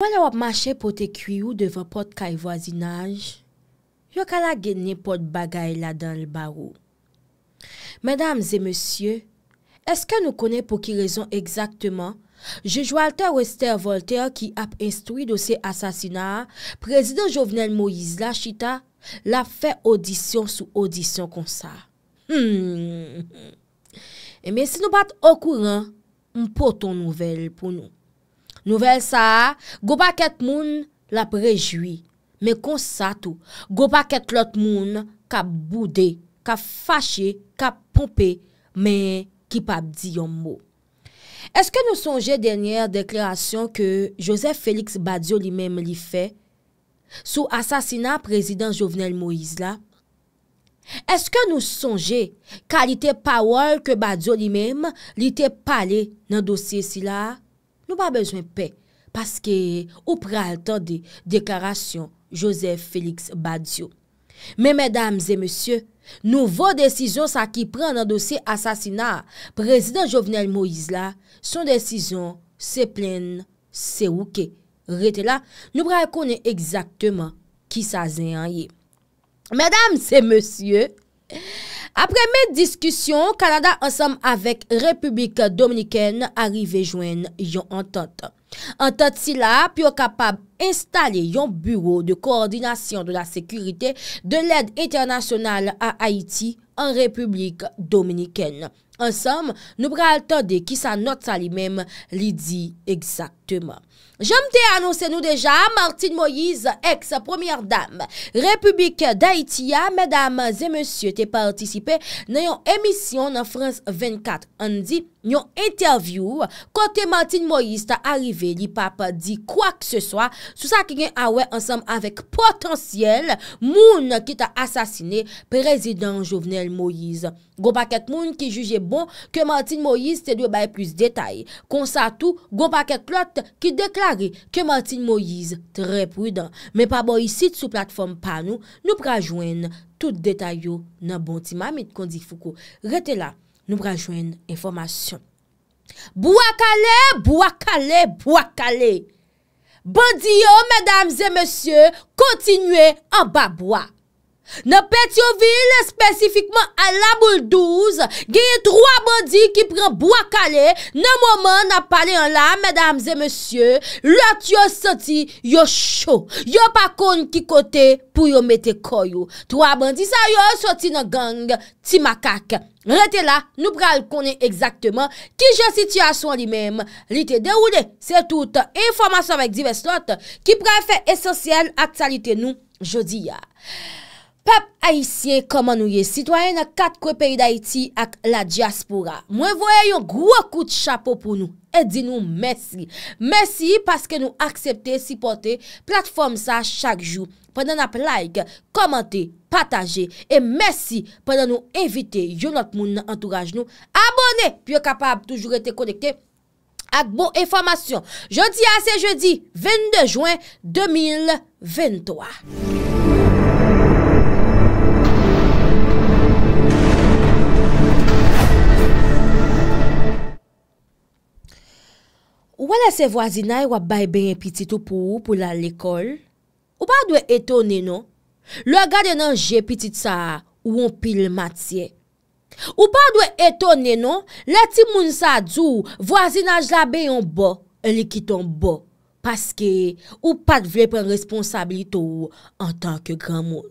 Wala wap mache pote kwi ou devan pot ka y voazinaj, yo kala genye pot bagay la dan l barou. Medams e monsye, eske nou kone pou ki rezon egzakteman, Jejoualter Wester Volter ki ap instoui dosye asasina, prezident jovenel Moïse Lachita, la fè audisyon sou audisyon konsa. Hmmmm. E men si nou bat okouran, mpou ton nouvel pou nou. Nouvel sa, go pa ket moun la prejoui, me konsa tou, go pa ket lot moun ka boudé, ka fache, ka pompe, men ki pap di yon mou. Eske nou sonje denyer deklerasyon ke Joseph Félix Badiou li mèm li fe, sou asasina prezident Jovenel Moïse la? Eske nou sonje kalite pawol ke Badiou li mèm li te pale nan dosye si la? Nou pa bezwen pe, paske ou pral tande deklarasyon Joseph Félix Badiou. Men, mèdames et mèsyè, nou vo desizyon sa ki pren nan dosye asasinar. Prezident Jovenel Moïse la, son desizyon se plène, se ouke. Retè la, nou pral konen egzaktèman ki sa zè yanyè. Mèdames et mèsyè, mèdames. Apreme diskusyon, Kanada ansam avek Republik Dominiken arive jwen yon entente. Entente si la, pi yo kapab installe yon bureau de koordinasyon de la sekurite de l'aide internasyonal a Haiti an Republik Dominiken. ansam nou pral tade ki sa not sa li mem li di eksakteman. Jom te anonsen nou deja Martin Moïse, ex-premier dame Republike d'Haïtia mesdames et messieurs te participe nan yon emisyon nan France 24 an di yon interview kote Martin Moïse ta arrive li papa di kwa k se so sou sa ki gen awè ansam avèk potensiel moun ki ta asasine prezident jovenel Moïse. Gopak et moun ki jujeye Bon, kemantin Moïse te dwe baye plus detay. Konsatu, gwo pa keklot ki deklare kemantin Moïse tre prudan. Men pa bo yisit sou platform panou, nou prajwen tout detay yo nan bon ti. Mamit kondi foukou, rete la, nou prajwen informasyon. Bouakale, bouakale, bouakale. Bon diyo, medams e monsye, kontinue an ba bouak. Nè pet yo vil spesifikman an la boule 12 Gye yè 3 bandi ki pren bo akale Nè mouman nan pale an la Mèdames et monsye Lòt yo soti yo chou Yo pa kon ki kote pou yo mette koyo 3 bandi sa yo soti nan gang ti makak Rete la nou pral konen ekzakteman Ki jè situasyon li mèm Li te de oule Se tout informasyon vek divers lot Ki pral fe esosyel ak salite nou jodi ya Nè Pap Haitien, koman nou ye? Sityoyen ak kat kwe peyi d'Haiti ak la diaspora. Mwen voye yon gwo kout chapo pou nou. E di nou mersi. Mersi paske nou aksepte, sipote, platform sa chak jou. Pwede nou ap like, komante, pataje. E mersi pwede nou evite yon ot moun entourage nou. Abone, pyo kapab toujou rete konekte. Ak bon informasyon. Jodi a se jodi, 22 jwen 2023. wale se wazinay wabay benye piti tou pou pou la l'ekol, ou pa dwe etone non, lò gade nan jè piti tsa ou an pil matye. Ou pa dwe etone non, le ti moun sa djou wazinaj la ben yon bo, en li kiton bo, paske ou pat vle pren responsabili tou an tanke gran moun.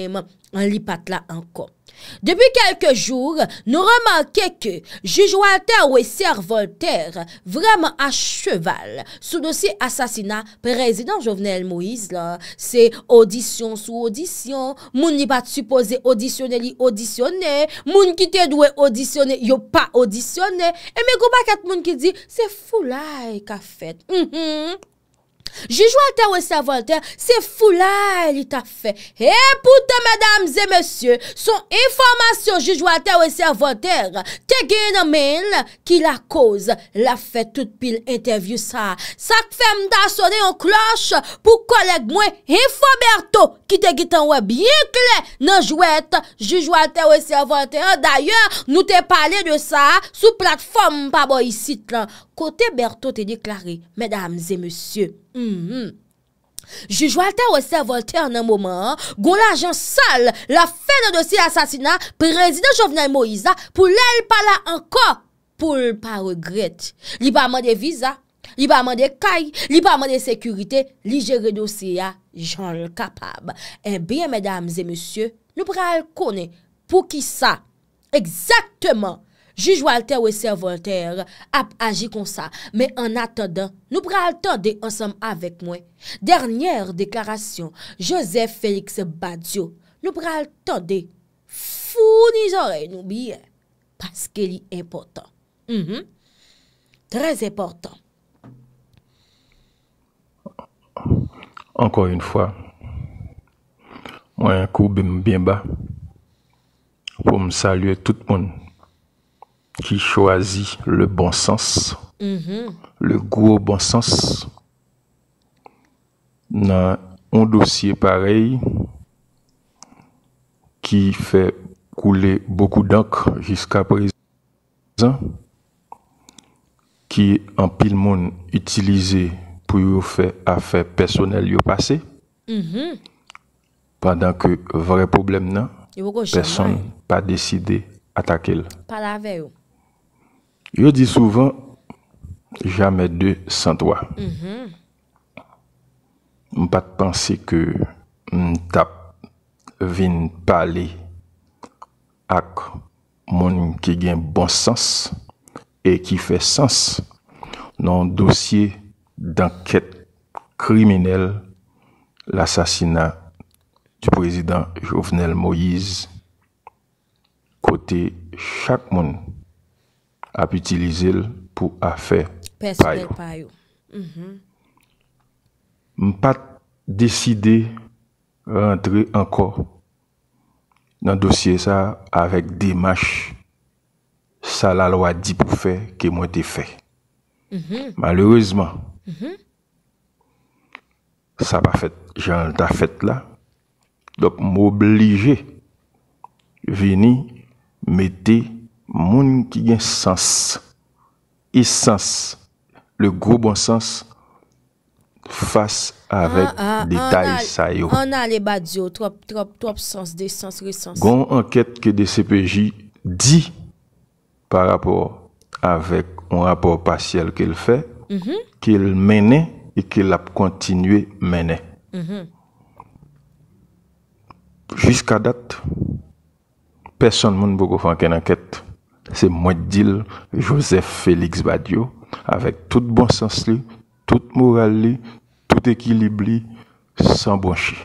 Mwen li pat la anko. Depi kelke jour, nou reman keke jujou alter ou eser Voltaire vreman a cheval sou dosi asasina prezident Jovenel Moïse la. Se audisyon sou audisyon, moun li pat supose audisyone li audisyone, moun ki te dwe audisyone yo pa audisyone. E me kou bakat moun ki di se foulay ka fet. Joujou alter ou servante, se foulay li ta fe Epoute, mèdames et mèsyè, son informasyon joujou alter ou servante Te gen yon men ki la koz, la fe tout pil interview sa Sa te fem da sone yon kloche pou kolek mwen e foberto Ki te git an wè biye kle nan jouet joujou alter ou servante D'ayè, nou te pale de sa sou platform mpa bo yisit lan Kote Berto te deklare, mesdames e monsye, joujou al ta wese volte an an mouman, goun la jansal, la fe nan dosi asasina, prezident jovenel Moisa, pou lèl pala anko, pou l pa regret. Li pa man de visa, li pa man de kay, li pa man de sekurite, li jere dosi a jan l kapab. En eh bien, mesdames e monsye, nou pre al kone, pou ki sa, ekzaktman, Juj walter we se volter, ap aji kon sa, me an atodan, nou pral atode ansam avek mwen. Dernyer deklarasyon, Joseph Félix Badiou, nou pral atode, founi zore nou biye, paske li importan. Mm-hmm. Très importan. Ankon yon fwa, mwen akou bèm bèm ba, pou m salye tout moun. qui choisit le bon sens, mm-hmm. le le au bon sens, dans un dossier pareil qui fait couler beaucoup d'encre jusqu'à présent, qui en pile monde utilisé pour faire affaire personnelle au passé, mm-hmm. pendant que vrai problème non, personne pas décidé d'attaquer. Pas la veille. yo di souvan jamè de san toa mm-hmm. m pat panse ke m tap vin pale ak moun ki gen bon sens e ki fe sens nan dosye dan ket kriminel l asasina du prezident Jovenel Moïse kote chak moun ap itilize l pou afè payo. Mhm. M pa deside rentre ankor nan dosye sa avèk demache sa la lo a di pou fè ke mwen te fè. Mhm. Malèrezman, mhm. sa pa fèt, jan ta fèt la, dop m oblige vini metè moun ki gen sens, essence le gros bon sens, face avec ah, ah, détail ça detay sa yo. An alè badyo, trop, trop, trop sens, desens, sens Gon enquête que le CPJ dit par rapport avec un rapport partiel qu'il fait fè, mhm. menait et ke a continué e jusqu'à date personne kontinue menè. Se mwen dil Joseph Félix Badiou avèk tout bon sens li, tout moral li, tout ekilib li, san bon chi.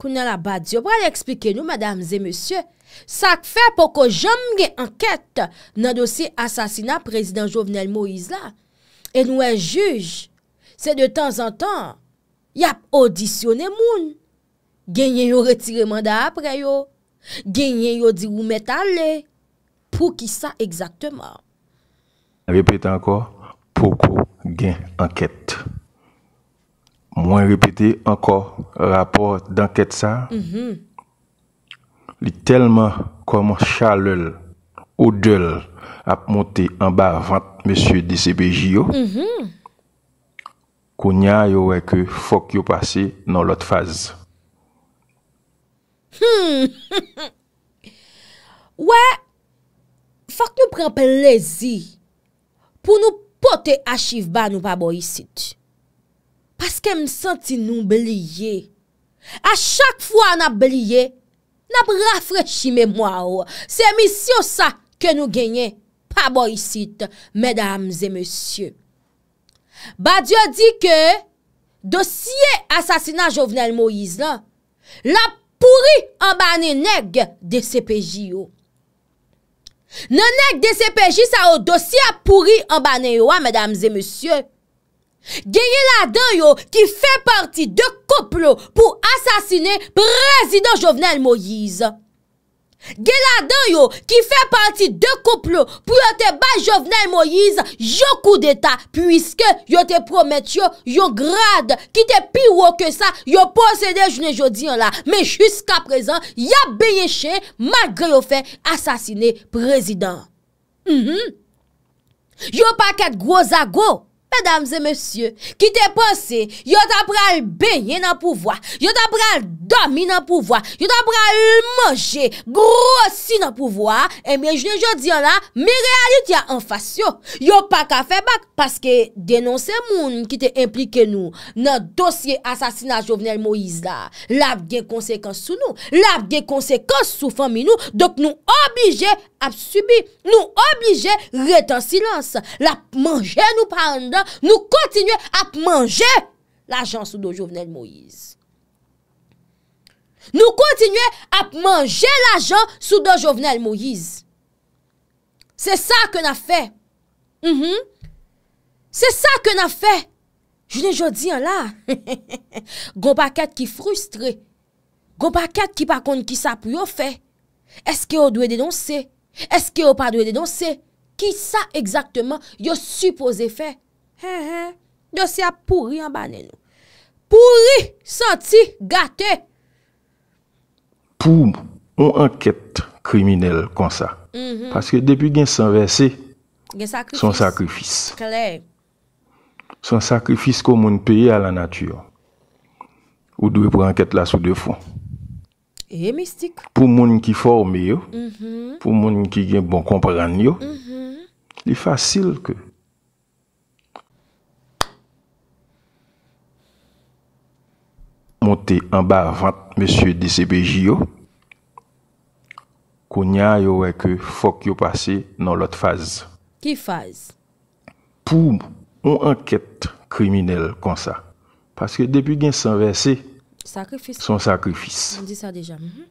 Kou nan la Badiou, pou al explike nou madame zè monsye, sak fè pou ko jom gen anket nan dosi asasina prezident Jovenel Moïse la. E nou e juj, se de tan an tan, yap audisyone moun. Genye yo retire manda apre yo, genye yo di ou met alè, Pou ki sa ekzakteman? Repete ankor, poukou gen anket. Mwen repete ankor, rapor d'anket sa, mhm. li telman koman chalol, odol, ap monte anba vant, monsye DCBJ yo, mhm. kounya yo weke, fok yo pase nan lot faz. Hmm! Wek! Prenpelezi Pou nou pote achiv ban nou pa boyisit Paske m senti nou blye A chak fwa nap blye Nap rafrechi memwa ou Se misyon sa Ke nou genye Pa boyisit Mesdames e monsye Ba diyo di ke Dosye asasina jovenel Moise la La pouri An ban eneg De CPJ ou Nan ek DCPJ sa ou dosya pouri an banen yo a, mèdames et monsieurs. Gyeye ladan yo ki fè parti de kouplo pou asasine prezident Jovenel Moïse. Gè la dan yo ki fè pati de kouple pou yo te ba jovnen Moïse yo kou d'Etat Puiske yo te promet yo yo grade ki te piwo ke sa yo posede jne jodi an la Me chuska prezant ya beyeche magre yo fè asasine prezident mhm. Yo pa ket grozago pe damze monsye, ki te panse yo ta pral beye nan pouvoi yo ta pral dami nan pouvoi yo ta pral manje grosi nan pouvoi e eh menjene jodi an la, mi realit ya an fasyo, yo pa ka fe bak paske denonse moun ki te implike nou, nan dosye asasina jovenel Moïse la la v gen konsekans sou nou la v gen konsekans sou fami nou dok nou oblije ap subi nou oblije reten silans la manje nou panda Nou kontinue ap manje l'ajan sou do Jovenel Moïse Nou kontinue ap manje l'ajan sou do Jovenel Moïse Se sa ke na fe Se sa ke na fe Jounen jodi an la Gopaket ki frustre Gopaket ki pakon ki sa pou yo fe Eske yo dwe denonse Eske yo pa dwe denonse Ki sa exactement yo suppose fe Hè hè, dosya pouri yon banen nou. Pouri, santi, gate. Poum, yon anket kriminel kon sa. Mhm. Paske depi gen s'anverse, son sakrifis. Kler. Son sakrifis kon moun peye a la natyon. Ou dwe pou anket la sou defon. E mistik. Pou moun ki forme yo, mhm. pou moun ki gen bon kompran yo, mhm. li fasil ke monté en bas avant monsieur DCPJO kounya yo wè que faut yo passer dans l'autre phase qui phase pour une enquête criminelle comme ça parce que depuis qu'il s'est verser sacrifice son sacrifice on dit ça déjà -hmm.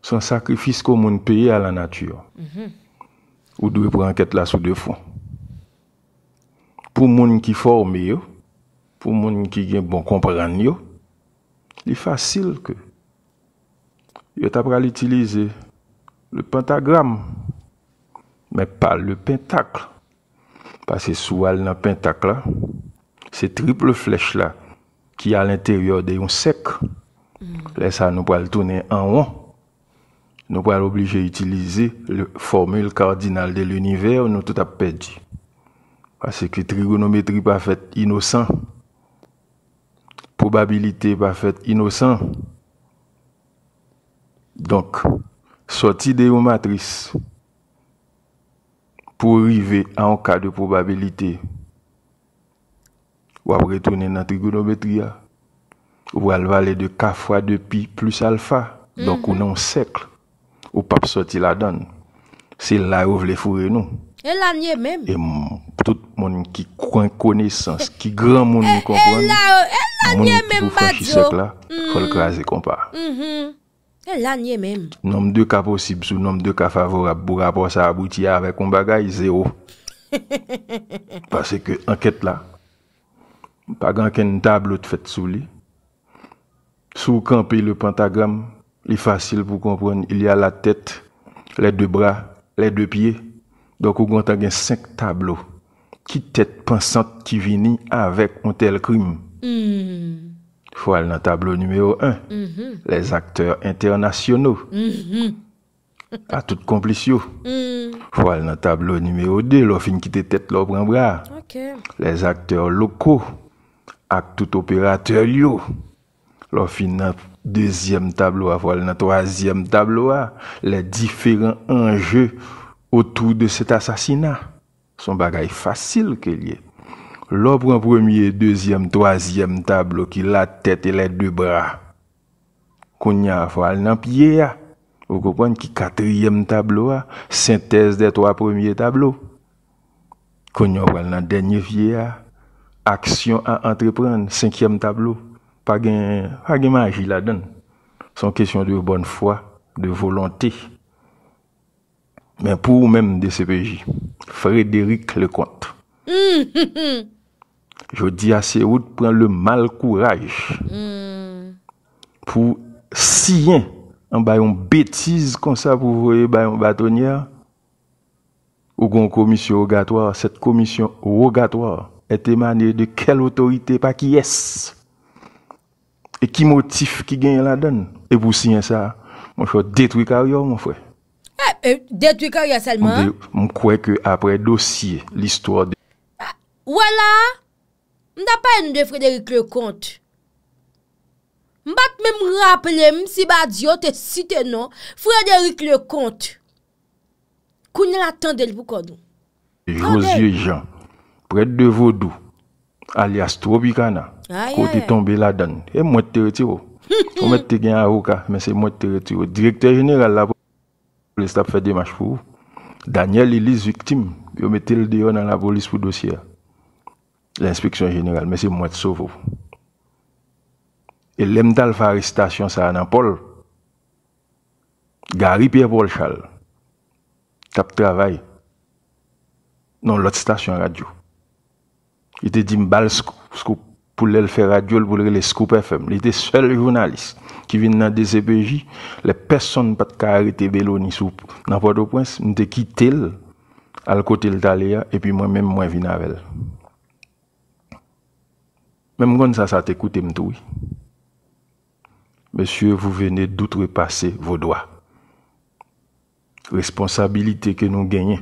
son sacrifice qu'on on paye à la nature -hmm. ou doit pour enquête là sous deux fonds pour monde qui forme yo pour monde qui gen bon comprendre yo li facile que. yo l'utiliser, le pentagramme, mais pas le pentacle. pase sou al nan pentakl la se triple là, qui ki al interior de yon sek mm. nous lesa le tourner en an nous nou pral à utiliser le formule cardinale de l'univers nous tout Parce que la trigonométrie n'est pas faite innocent probabilité pas fait innocent. Donc, sorti de matrices matrice pour arriver à un cas de probabilité, ou après retourner dans la trigonométrie, ou va aller de k fois 2 pi plus alpha. Donc, mhm. on a un cercle, ou pas sortir la donne. C'est là où vous voulez fourrer nous. E lanye menm. E moun, tout moun ki kwen koneysans, ki gran moun e, e e moun mm. kompran. Mm-hmm. E lanye menm. Moun moun pou fachisek la, folk raze kompa. E lanye menm. Nom de ka posib sou nom de ka favorab, boura ponsa aboutiya avek mbaga yi zero. Pase ke anket la, mpagan ken tablote fet sou li. Sou kanpe le pentagram, li fasil pou kompran, il ya la tete, le de bra, le de piey, Donc, on avez cinq tableaux qui tête pensante qui vient avec un tel crime. Mm. Faut dans le tableau numéro 1, les acteurs internationaux. A -hmm. à toute complice. Faut aller dans le tableau numéro 2, l'offre qui tête, bras. Les acteurs locaux, avec tout opérateur. L'offre dans deuxième tableau, faut aller dans troisième tableau, les différents enjeux autour de cet assassinat. Son bagage facile y est L'œuvre en premier, deuxième, troisième tableau qui la tête et les deux bras. à fwa le nan pied, ah. vous comprenez qu'il y tableau, quatrième tableau... Ah. synthèse des trois premiers tableaux. Qu'on à a dans dernier ah. à entreprendre, cinquième tableau... pas de pas gain magie la une Son question de bonne foi... de volonté. men pou mèm de CPJ, Frédéric Lecompte. Je di a se ou pren le malcourage pou siyen an bayon bétise kon sa pou vwe bayon batonier ou kon komisyon rogatoir. Sète komisyon rogatoir et te manye de kel otorite pa ki yes e ki motif ki genye la den. E pou siyen sa, mwen fwe detwik a yon mwen fwe. Mwen kwe ke apre dosye Listoa de Wala Mwen apayen de Frédéric Lecomte Mwen bat mwen mwen rappele Mwen si ba diyo te site nan Frédéric Lecomte Kounen la tendel pou kodo Josye Jean Prèd de Vodou Alia Strobikana Kote ah, tombe la dan Mwen te retiro Direkter jeneral la Le staff fait des matchs. pour vous. Daniel, il est victime. Vous mettez le dehors dans la police pour le dossier. L'inspection générale, mais c'est moi qui sauve. Et l'emdal fait arrestation, ça, à Paul. Gary Pierre-Paul Charles. Cap travail. Non, l'autre station radio. Il te dit, m'bal scoop pour le faire radio, pour le scoop FM. Il était seul journaliste qui vient dans des EPJ. Les personnes pas de arrêter Béloni sous, dans Port-au-Prince. Je suis quitté à côté de l'Italia et puis moi-même, moi, suis viens avec elle. Même quand ça, ça t'écoute, m'touille. Monsieur, vous venez d'outrepasser vos droits. Responsabilité que nous gagnons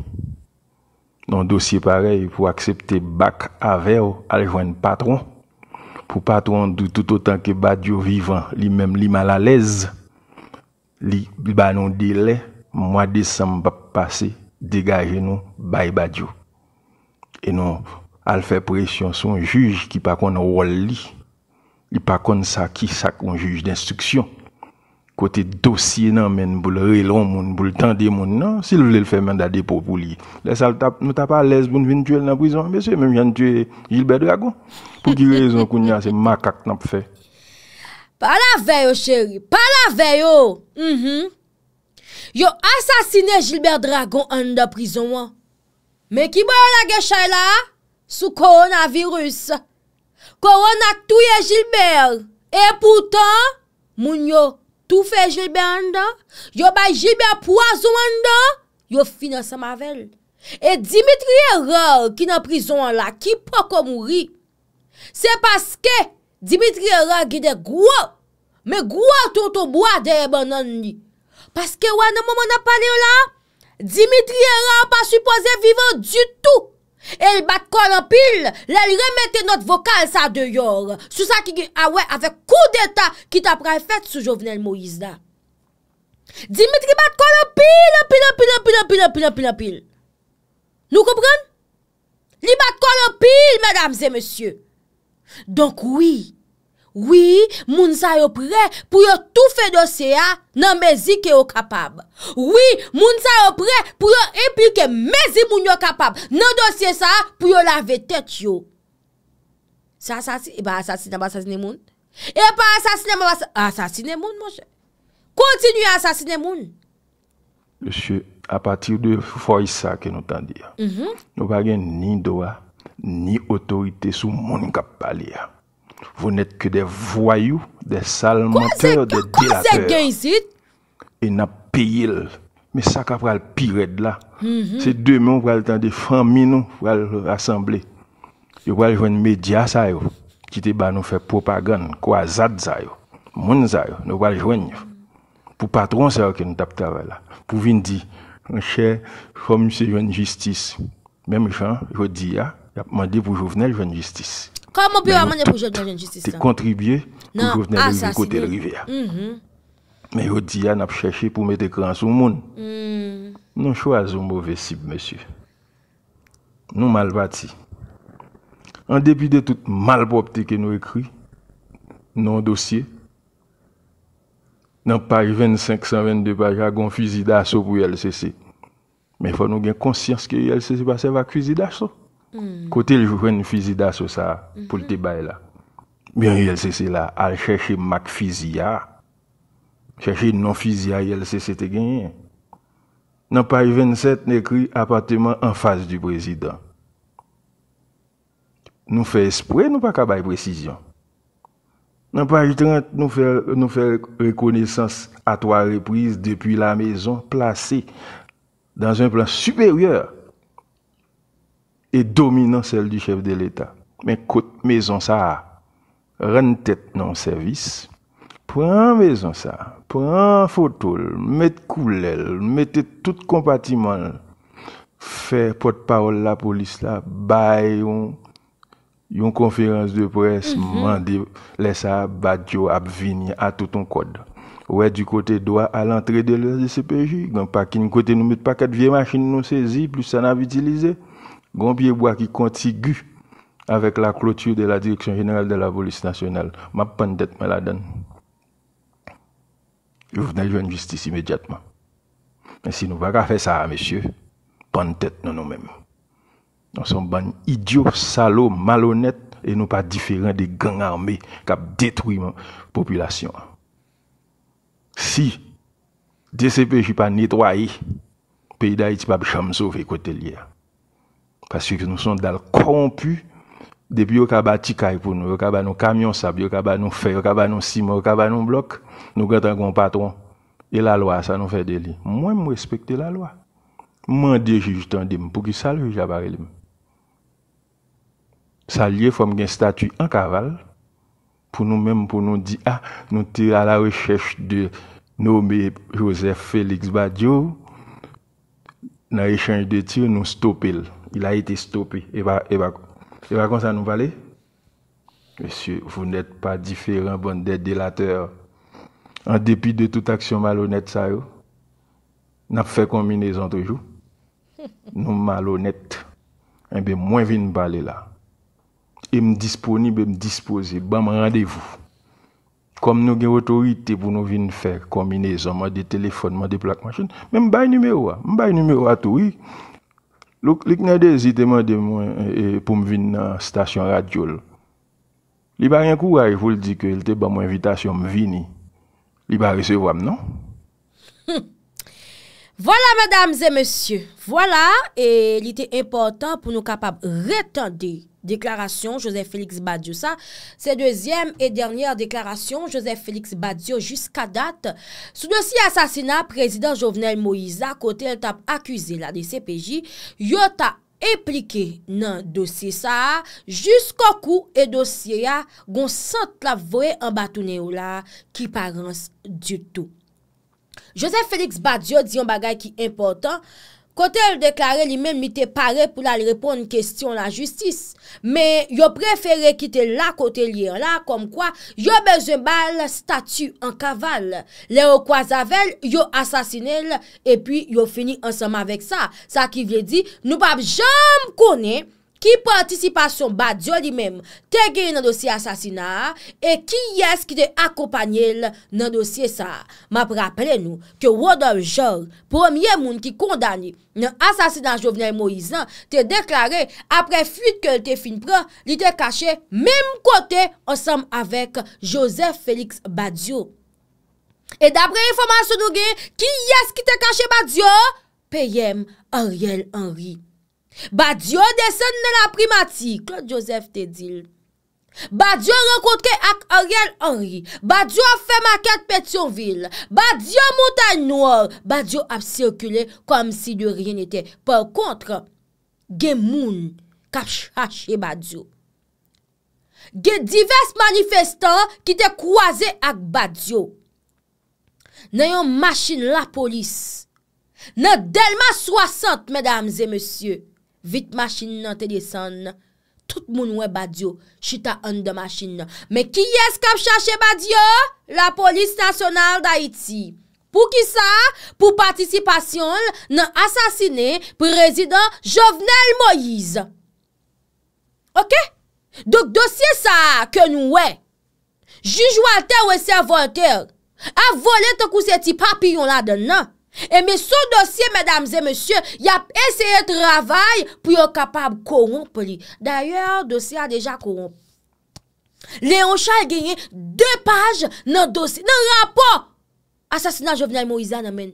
dans un dossier pareil pour accepter bac à verre à joindre patron pour pas tout en doute tout autant que Badio vivant, lui-même, lui mal à l'aise, lui, bah, non, délai, mois de décembre bah, passé, dégagez nous, bye Badio. Et non, elle fait pression sur un juge qui pas qu'on rôle li, il pas qu'on ça qui ça qu'on juge d'instruction. kote dosye nan men, pou le relon moun, pou le tende moun nan, si l vle l fè men da depo pou li. Desa nou ta pa lesboun vin tue l nan prizon, mè sè mè vin tue Gilbert Dragon. Pou ki rezon koun ya se makak nan pou fè. Pa la veyo chéri, pa la veyo, mm-hmm. yon asasine Gilbert Dragon an da prizon wan. Mè ki bè yon la gechay la, sou koronavirus. Koron a touye Gilbert, e poutan moun yo. tou fe jilbe an dan, yo bay jilbe ap wazou an dan, yo fina sa mavel. E Dimitri Erard ki nan prizon an la, ki pa kom wri, se paske Dimitri Erard gide gwa, me gwa ton ton bwa de e banan ni. Paske wane mou mou napane an la, Dimitri Erard pa suppose vive du tout, E li bat koron pil, lè li remette not vokal sa deyor Sou sa ki ge awè ah avèk kou de ta ki ta prefèt sou jovenel Moïse la Dimitri bat koron pil, pil, pil, pil, pil, pil, pil, pil, pil Nou komprèn? Li bat koron pil, mèdames et mèsyè Donk wèi Oui, moun sa yo pre pou yo tou fe dosye ya nan mezi ke yo kapab. Oui, moun sa yo pre pou yo implike mezi moun yo kapab nan dosye sa yo pou yo lave tet yo. Se asasine, e ba asasine moun. E ba asasine moun, moun se. Kontinu asasine moun. Monsi, a pati de foy sa ke nou tan di ya. Nou bagen ni doa, ni otorite sou moun yon kap pale ya. Vous n'êtes que des voyous, des menteurs, des délateurs. Et n'a payé. Mais ça qu'a le pire de là. C'est demain, on va le temps de famille, on va le rassembler. Il va jouer un média, ça, qui te nous faire propagande, quoi, zad, ça, moun, ça, nous va le joindre. Pour patron, ça, qui nous tape travail là. Pour venir dire, cher, comme c'est une justice. Même Jean, je dis, ah, il a demandé pour Jovenel, une justice. Comment peut ben, amener pour de Justice C'est contribuer pour Jovenel de côté de rivière. Mm-hmm. Mais au dia a cherché pour mettre cran sur le monde. Mm. Nous choisissons mauvais cible monsieur. Nous mal bâti. En dépit de toute malpropreté que nous écrit dans dossier dans Paris 25 122 page un fusil d'assaut pour LCC. Mais il faut nous avoir conscience que LCC pas un fusil d'assaut. Mm. Côté le une fusil d'assaut ça mm-hmm. pour le débat là. Bien elle là, à chercher Mac Fizia. Chercher non Fizia ILCC c'était gagné. Dans page 27, écrit appartement en face du président. Nous fait esprit, nous pas capable précision. Dans page 30, nous fait, nous fait reconnaissance à trois reprises depuis la maison placée dans un plan supérieur et dominant celle du chef de l'État. Mais côte maison ça, rend tête non service. Prends maison ça, prends photo, mettez couleur, mettez tout compartiment. Fais, porte-parole la police là, bail une conférence de presse, mhm. laisse à Badjo à à tout ton code. Ouais, du côté droit à l'entrée de la CPJ, dans le parking, côté nous mettons pas quatre vieilles machines nous saisies, plus ça n'a utilisé pied bois qui contigu avec la clôture de la Direction générale de la police nationale. Ma pendette me la donne. Vous venais de une justice immédiatement. Mais si nous ne pas faire ça, messieurs, pendette nous nous-mêmes. Nous sommes des idiots, salauds, malhonnêtes et nous pas différents des gangs armés qui détruisent la population. Si DCPJ pas nettoyé, pays d'Haïti pas jamais sauver côté lier. Parce que nous dal korompu, depi yo kaba tikay pou nou, yo kaba nou kamyon sab, yo kaba nou fe, yo kaba nou sima, yo nos nou blok, nou gantan kon patron. Et la ça nous fait fe deli. Mwen mwen respekte la loi Mwen de juj tan dem pou ki sal juj apare dem. Sal ye fom gen statu an kaval, pou nou menm pou nou di, ah, nous te à la recherche de Nommer Joseph Félix Badiou, Dans l'échange de tir nous stoppons il a été stoppé. Et va... et va et va. comme ça nous parler Monsieur, vous n'êtes pas différent, bande des délateurs. En dépit de toute action malhonnête, ça, n'a fait combinaison toujours. Nous malhonnêtes. Eh bien, moins vite, parler là. Et me disponible, me disposer, bam, rendez-vous. Comme nous avons autorité pour nous venir faire combinaison, moi des téléphones, des plaques machines, mais je numéro, je numéro à tout, oui. Louk, lik nè de zite mwen de mwen e, e, pou m vin nan stasyon radyol. Li ba renkou gwa e foul di ke el te ba mwen evitasyon m vini. Li ba resevwam, non? Voilà, madame zè, monsieur. Voilà, e li te important pou nou kapab retande. Deklarasyon Joseph Félix Badiou sa, se deuxième et dernière deklarasyon Joseph Félix Badiou jusqu'à date, sou dosye asasina, prezident Jovenel Moïsa, kote el tap akuse la de CPJ, yo ta eplike nan dosye sa, jusqu'à kou e dosye ya gon sent la voe an batoune ou la ki parans du tout. Joseph Félix Badiou diyon bagay ki important, Kote l deklare li men mi te pare pou la li repon n kestyon la justis. Me yo prefere kite la kote li en la kom kwa yo bezon bal statu an kaval. Le yo kwa zave l yo asasine l e pi yo fini anseman vek sa. Sa ki vye di nou bab jam kone. Ki pwantisipasyon Badiou li menm te gen nan dosye asasina e ki yes ki te akopanyel nan dosye sa? Ma pwapre apelè nou ke Wadol Jor, pwemye moun ki kondani nan asasina Jouvenel Moizan, te deklare apre fuit ke lte finpren, li te kache menm kote ansam avek Joseph Félix Badiou. E dapre informasyon nou gen, ki yes ki te kache Badiou? P.M. Ariel Henry. Badyo desen nan la primati, Claude Joseph te dil Badyo renkontre ak Ariel Henry Badyo fe maket Petionville Badyo moutan nouor Badyo ap sirkule kom si de rien ete Por kontre, gen moun kap chache Badyo Gen divers manifestant ki te kouaze ak Badyo Neyon machin la polis Ne delman soasant, mesdames et messieurs Vit machin nan te desan nan, tout moun wè badyo, chita an de machin nan. Mè ki yè skap chache badyo? La polis nasyonal da iti. Pou ki sa? Pou patisipasyon nan asasine prezident Jovenel Moïse. Ok? Dok dosye sa ke nou wè. Jijou an te wè servante. A volè te kouse ti papillon la de nan. Eme sou dosye mèdames e monsye Ya eseye travay pou yo kapab koromp li Daye dosye a deja koromp Léon Chal genye 2 paj nan dosye Nan rapo Asasinan Jovenel Moïse nan men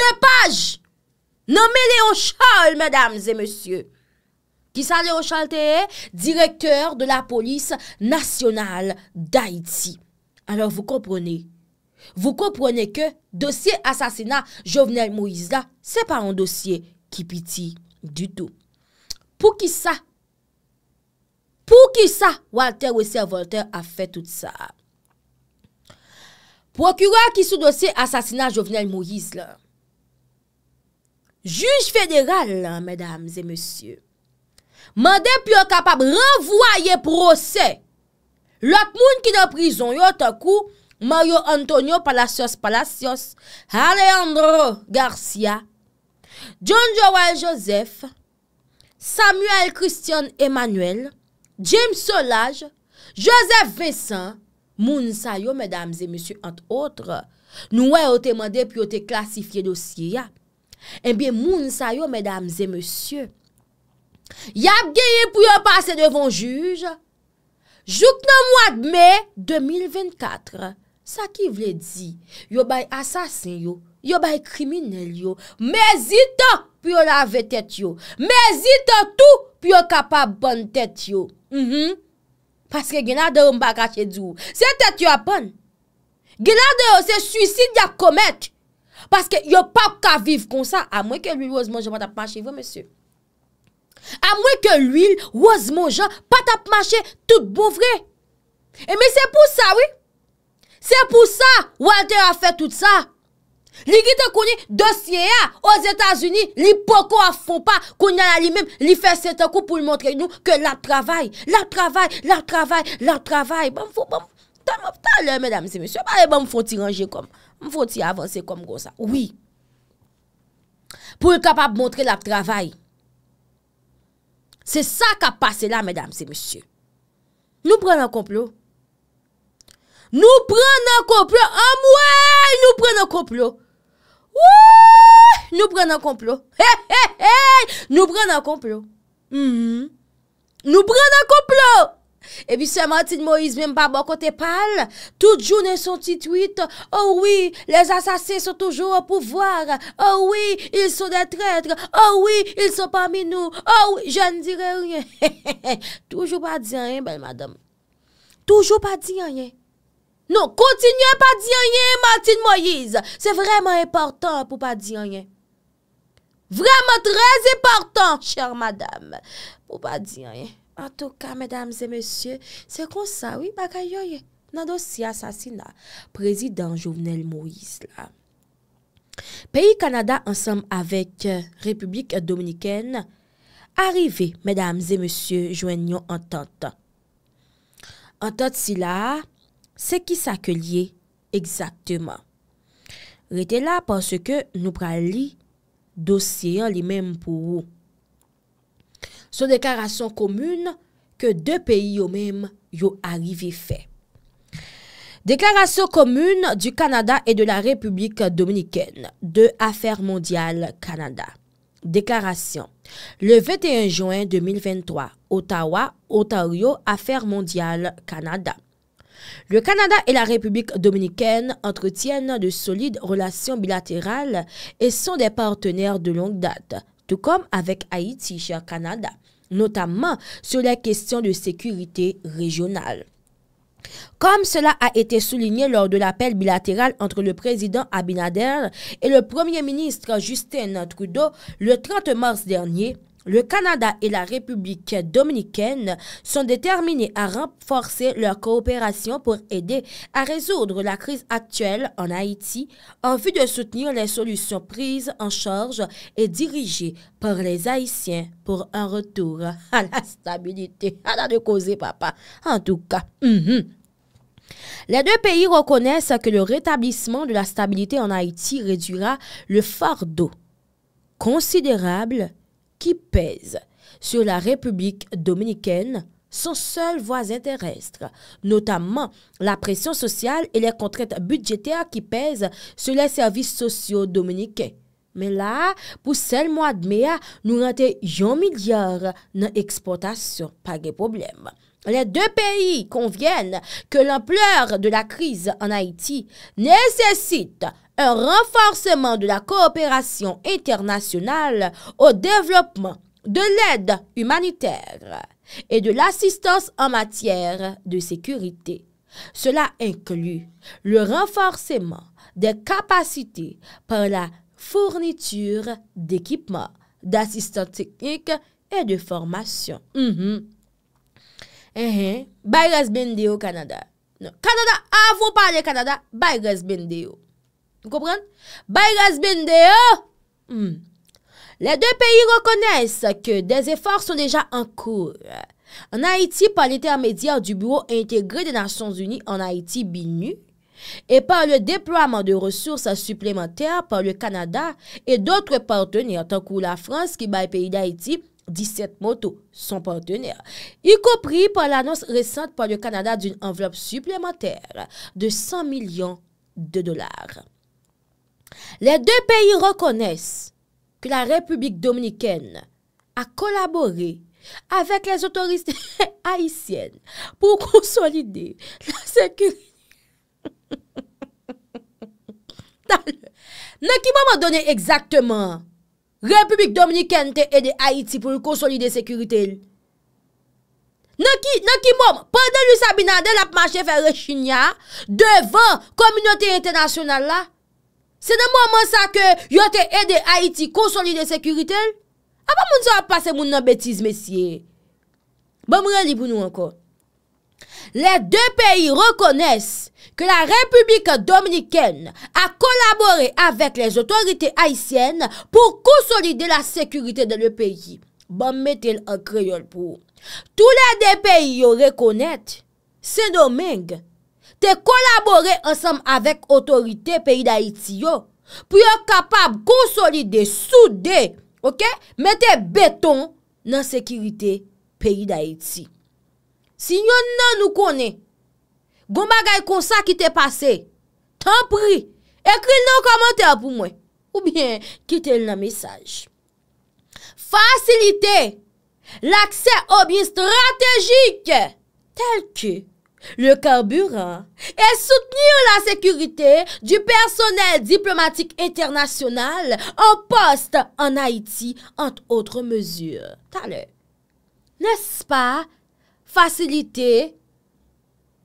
2 paj Nan men Léon Chal mèdames e monsye Ki sa Léon Chal te e Direkteur de la polis nasyonal Daïti Alors vous comprenez Vous comprenez que dossier assassinat Jovenel Moïse la, c'est pas un dossier qui piti du tout. Pour qui ça? Pour qui ça Walter Wessier-Walter a fait tout ça? Procureur qui sous dossier assassinat Jovenel Moïse la, juge fédéral la, mesdames et messieurs, mandé plus incapable renvoyer procès, l'autre moune ki de prison yo takou, Mario Antonio Palacios Palacios, Alejandro Garcia, John-Joel Joseph, Samuel Christian Emmanuel, James Solage, Joseph Vessin, Moun Sayo, mesdames et messieurs, entre autres, nouè o temande pi o te klasifiye dossier. Eh moun Sayo, mesdames et messieurs, yab genye pou yo pase devon juj, jout nan mouadme 2024, Sa ki vle di, yo bay asasen yo, yo bay kriminel yo, mezite pou yo lave tete yo, mezite tout pou yo kapa bon tete yo. Mhm. Paske genade yo mba kache djou, se tete yo apon. Genade yo se suicid ya komet, paske yo pa kaviv konsa, a mwen ke lwi waz mojwa pat apmache, vwe mwese? A mwen ke lwi waz mojwa pat apmache, tout bouvre. E mi se pou sa, wwe? Se pou sa, Walter a fe tout sa. Li ki te koni dosye ya os Etats-Unis, li poko a fon pa koni nan li mem, li fe sete kou pou l montre nou ke la travay. La travay, la travay, la travay. Ba bon, mfou, ba mfou, ta lè mèdames et messieurs, ba mfou ti ranger kom. Mfou ti avanse kom kon sa. Oui. Pou l kapap montre la travay. Se sa kap pase la mèdames et messieurs. Nou pren an komplot. Nou pren nan konplo. Amouè, nou pren nan konplo. Ouè, nou pren nan konplo. Hé, hé, hé. Nou pren nan konplo. Mou. Mm-hmm. Nou pren nan konplo. Ebi seman tit Moïse mèm baban kote pal. Bon Tout jounè son tit wite. Oh Ouè, les assassins sont toujours au pouvoir. Oh Ouè, ils sont des traîtres. Oh Ouè, ils sont parmi nous. Ouè, je ne dirai rien. Toujours pas dit rien, belle madame. Toujours pas dit rien. Non, kontinuè pa diyonye, Martin Moïse. Se vremen important pou pa diyonye. Vremen trez important, chèr madame. Pou pa diyonye. An tou ka, mesdames et messieurs, se konsan, oui, baka yoye. Nan dosi asasina. Prezident Jovenel Moïse, la. Peyi Kanada, ansam avèk euh, Republik Dominikèn, arrivé, mesdames et messieurs, jwen yon entantan. Entant si la, Se ki sa ke liye exakteman. Rete la panse ke nou pral li dosye li menm pou ou. So deklarasyon komoun ke de peyi yo menm yo arive fe. Deklarasyon komoun du Kanada e de la Republik Dominikene de Afèr Mondial Kanada. Deklarasyon Le 21 Jouen 2023 Ottawa, Ontario Afèr Mondial Kanada Le Canada et la République dominicaine entretiennent de solides relations bilatérales et sont des partenaires de longue date, tout comme avec Haïti cher Canada, notamment sur les questions de sécurité régionale. Comme cela a été souligné lors de l'appel bilatéral entre le président Abinader et le premier ministre Justin Trudeau le 30 mars dernier, le Canada et la République dominicaine sont déterminés à renforcer leur coopération pour aider à résoudre la crise actuelle en Haïti en vue de soutenir les solutions prises en charge et dirigées par les Haïtiens pour un retour à la stabilité. À la de causer, papa. En tout cas. Mhm. Les deux pays reconnaissent que le rétablissement de la stabilité en Haïti réduira le fardeau considérable qui sur la République dominicaine, son seul voisin terrestre, notamment la pression sociale et les contraintes budgétaires qui pèsent sur les services sociaux dominicains. Mais là, pour seul mois de mai, nous rentrons 1 milliard dans l'exportation. Pas de problème. Les deux pays conviennent que l'ampleur de la crise en Haïti nécessite un renforcement de la coopération internationale au développement de l'aide humanitaire et de l'assistance en matière de sécurité. Cela inclut le renforcement des capacités par la fourniture d'équipements, d'assistance technique et de formation. Mhm. Eh, eh. Bayres Bendeo Canada. Non. Canada, parler Canada, bayres Koupran? Bayras bende yo! Hmm. Le de peyi rekonesse ke des efor son deja an kou. An Haiti par l'intermediar du Bureau Integre des Nations Unies an Haiti binu e par le deproyement de ressources supplémentaires par le Kanada et d'autres partenaires tan kou la France ki bay peyi d'Haïti 17 motos son partenaires y koupri par l'annonce récente par le Kanada d'une enveloppe supplémentaire de 100 milyons de dolar. Les deux pays reconnaissent que la République Dominikène a collaboré avec les autorités haïtiennes pour consolider la sécurité. N'est-ce qui m'a donné exactement que la République Dominikène a aidé Haïti pour consolider la sécurité? N'est-ce qui m'a donné pendant que Sabina Adel a marché vers Réchignan devant la communauté internationale-là? Se nan moun monsa ke yo te ede Haiti konsolide sekuritel, apan moun se apase moun nan betiz mesye. Ban mwen li pou nou anko. Le de peyi rekonesse ke la Republik Dominiken a kolabori avèk les otorite Haitienne pou konsolide la sekuritel de le peyi. Ban metel an kreyol pou. Tou la de peyi yo rekonesse se domengue Te kolabore ansam avèk otorite peyi da iti yo. Pou yo kapab konsolide, soude, ok? Mete beton nan sekirite peyi da iti. Si yon nan nou konen, gomba gay konsa ki te pase, tan pri, ekri nan komantè apou mwen. Ou bien, ki tel nan mesaj. Fasilite lakse obyen strategik tel ki Le karburant E soutenir la sekurite Du personel diplomatik Internasyonal En post en Haiti Antre outre mezur Nes pa Fasilite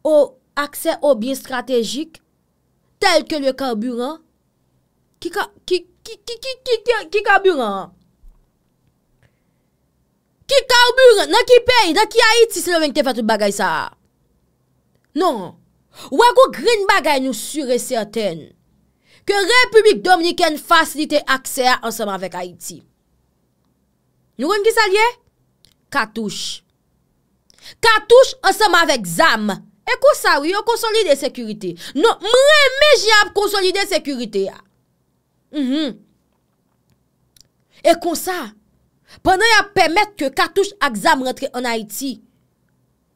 Ou akse ou bien strategik Tel ke le karburant Ki karburant Ki karburant Nan ki pey nan ki Haiti Se lo venk te fatou bagay sa Non, wakou Green Bagay nou sure sèrten ke Republik Dominikèn fasilite akse a ansèm avèk Haiti. Nou kon ki sa liye? Katouche. Katouche ansèm avèk ZAM. E kon sa wè, yo konsolide sekurite. Non, mwen me jè ap konsolide sekurite ya. Mhm. E kon sa, pwè nan yè ap pèmèt ke Katouche ak ZAM rentre an Haiti,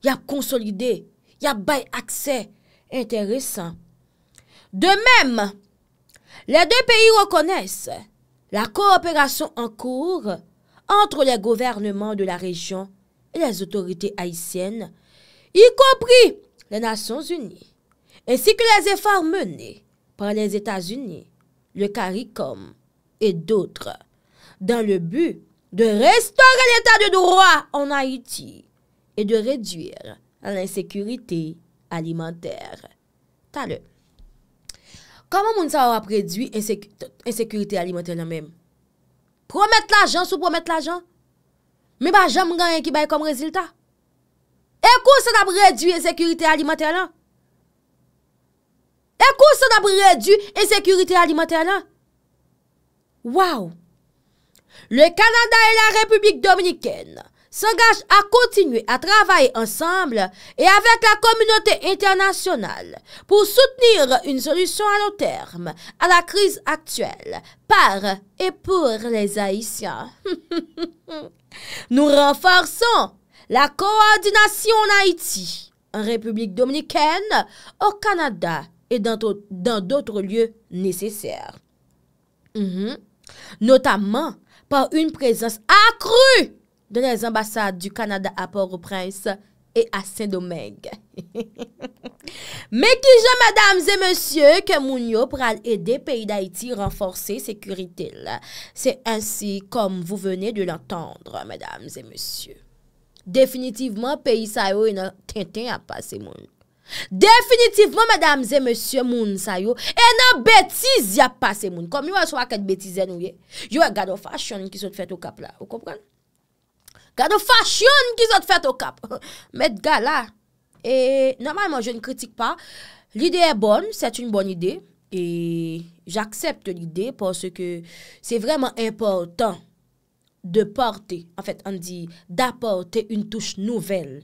yè ap konsolide... y a accès intéressant. De même, les deux pays reconnaissent la coopération en cours entre les gouvernements de la région et les autorités haïtiennes, y compris les Nations Unies, ainsi que les efforts menés par les États-Unis, le CARICOM et d'autres, dans le but de restaurer l'état de droit en Haïti et de réduire nan l'insekurite alimenter. Ta le. Koman moun sa wap redu insekurite alimenter nan men? Promette l'ajan sou promette l'ajan? Me ba jom ranyen ki bay kom rezilta? E kou sa wap redu insekurite alimenter lan? E kou sa wap redu insekurite alimenter lan? Waw! Le Kanada e la Republik Dominiken nan? s'engage à continuer à travailler ensemble et avec la communauté internationale pour soutenir une solution à long terme à la crise actuelle par et pour les Haïtiens. Nous renforçons la coordination en Haïti, en République dominicaine, au Canada et dans d'autres lieux nécessaires. Mhm. Notamment par une présence accrue de les ambassades du Kanada à Port-au-Prince et à Saint-Domingue. Mais qui je, madame et monsieur, que moun yo pour aller aider pays d'Haïti renforcer sécurité là. C'est ainsi comme vous venez de l'entendre, madame et monsieur. Définitivement, pays sa yo, il n'y a pas ces moun. Définitivement, madame et monsieur, moun sa yo, il n'y a pas ces moun. Comme il y a soit quatre bêtises, il y a eu un gadofage, il y a un kisot fait au cap là. Vous comprenez? Gade fasyon ki zot fèt o kap. Met gade la. E normalman, je ne kritik pa. L'idé è bonne, c'est une bonne idée. Et j'accepte l'idée parce que c'est vraiment important de porter, en fait, on dit, d'apporter une touche nouvelle.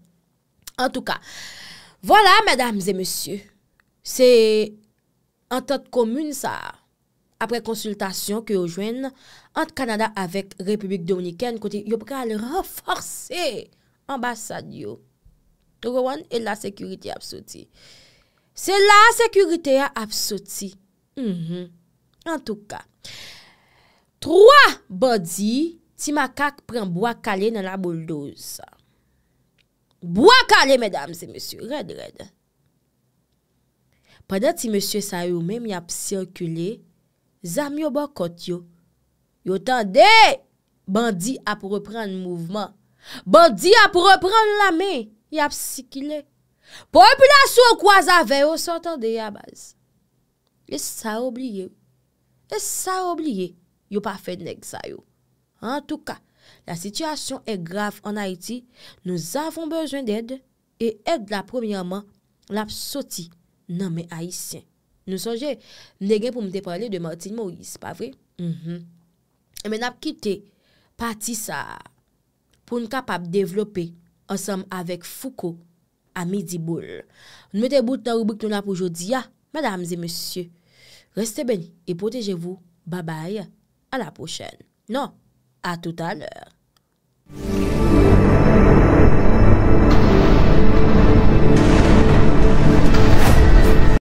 En tout ka, voilà, mesdames et messieurs, c'est en toute commune, apre konsultasyon ki yo jwen entre Kanada avèk Republike Dominikène, yo prè al renforse ambassade yo. Togo wan, e la sekurite a apsoti. Se la sekurite a apsoti. Mm-hmm. En tout ka, troa bodi, ti makak pren bo akale nan la boldoze sa. Bwa kale, mèdame, se mèsyou. Red, red. Padè ti mèsyou sa yo mèm ya psikilè, zami yo bakot yo. Yo tande, bandi ap repran mouvman. Bandi ap repran la mè, ya psikilè. Po, pè la sou kwa zave, yo sotande ya baz. E sa oubliye. E sa oubliye. Yo pa fèdnek sa yo. En tout ka. La sityasyon e graf an Haiti, nou zavon bezwen dede e edla premiyaman lap soti nan men Haitien. Nou sonje, ne gen pou mte pale de Martine Maurice, pa vre? Mhen mm-hmm. ap kite pati sa pou n kapap develope ansam avek Foucault a Midiboul. Nou mte boutan ou boutan la pou jodi ya, madame zi monsye. Reste ben, e poteje vou, babae, a la pochel. Non. À tout à l'heure.